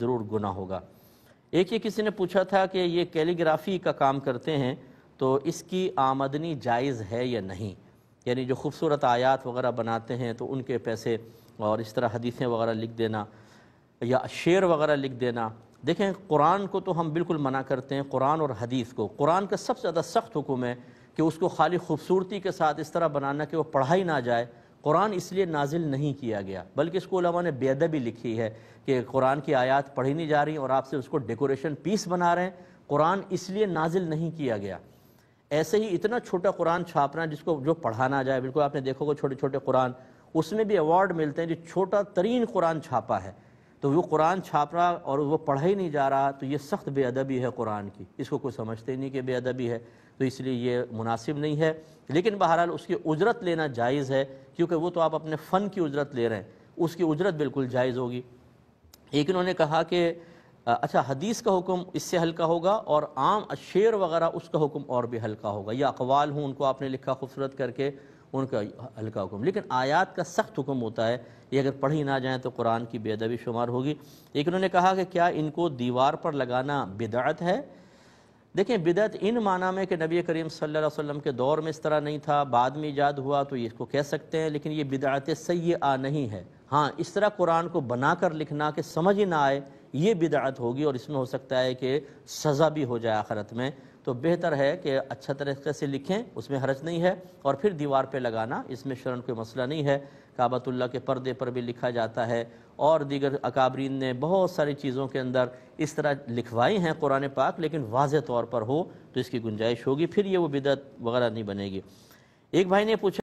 ज़रूर गुना होगा एक ये किसी ने पूछा था कि ये कैलीग्राफी का काम करते हैं तो इसकी आमदनी जायज़ है या नहीं यानी जो खूबसूरत आयात वगैरह बनाते हैं तो उनके पैसे और इस तरह हदीसें वगैरह लिख देना या शेर वगैरह लिख देना देखें कुरान को तो हम बिल्कुल मना करते हैं कुरान और हदीस को कुरान का सबसे ज़्यादा सख्त हुक्म है कि उसको खाली खूबसूरती के साथ इस तरह बनाना कि वो पढ़ा ही ना जाए कुरान इसलिए नाजिल नहीं किया गया बल्कि इसको उलमा ने बेदबी लिखी है कि कुरान की आयात पढ़ी नहीं जा रही और आपसे उसको डेकोरेशन पीस बना रहे हैं कुरान इसलिए नाजिल नहीं किया गया ऐसे ही इतना छोटा कुरान छापना जिसको जो पढ़ाना जाए बिल्कुल आपने देखोगे छोटे छोटे कुरान उसमें भी अवार्ड मिलते हैं जो छोटा तरीन कुरान छापा है तो वो कुरान छाप रहा और वो पढ़ा ही नहीं जा रहा तो ये सख्त बेअदबी है कुरान की इसको कोई समझते ही नहीं कि बेअदबी है तो इसलिए ये मुनासिब नहीं है लेकिन बहरहाल उसकी उजरत लेना जायज़ है क्योंकि वो तो आप अपने फ़न की उजरत ले रहे हैं उसकी उजरत बिल्कुल जायज़ होगी एक इन्होंने कहा कि अच्छा हदीस का हुक्म इससे हल्का होगा और आम शेर वगैरह उसका हुक्म और भी हल्का होगा ये अकवाल हूँ उनको आपने लिखा खूबसूरत करके उनका हल्का हुक्म लेकिन आयात का सख्त हुक्म होता है ये अगर पढ़ी ना जाए तो कुरान की बेदबी शुमार होगी एक उन्होंने कहा कि क्या इनको दीवार पर लगाना बिदअत है देखें बिदत इन माना में कि नबी करीम सल्लल्लाहु अलैहि वसल्लम के दौर में इस तरह नहीं था बाद में ईजाद हुआ तो ये इसको कह सकते हैं लेकिन ये बिदात सही आ नहीं है हाँ इस तरह कुरान को बना कर लिखना कि समझ ही ना आए ये बिदात होगी और इसमें हो सकता है कि सज़ा भी हो जाए आखरत में तो बेहतर है कि अच्छा तरीके से लिखें उसमें हरज नहीं है और फिर दीवार पे लगाना इसमें शरण कोई मसला नहीं है काबतुल्ला के पर्दे पर भी लिखा जाता है और दीगर अकाबरीन ने बहुत सारी चीज़ों के अंदर इस तरह लिखवाई हैं कुरान पाक लेकिन वाज तौर पर हो तो इसकी गुंजाइश होगी फिर ये वो बिदत वगैरह नहीं बनेगी एक भाई ने पूछा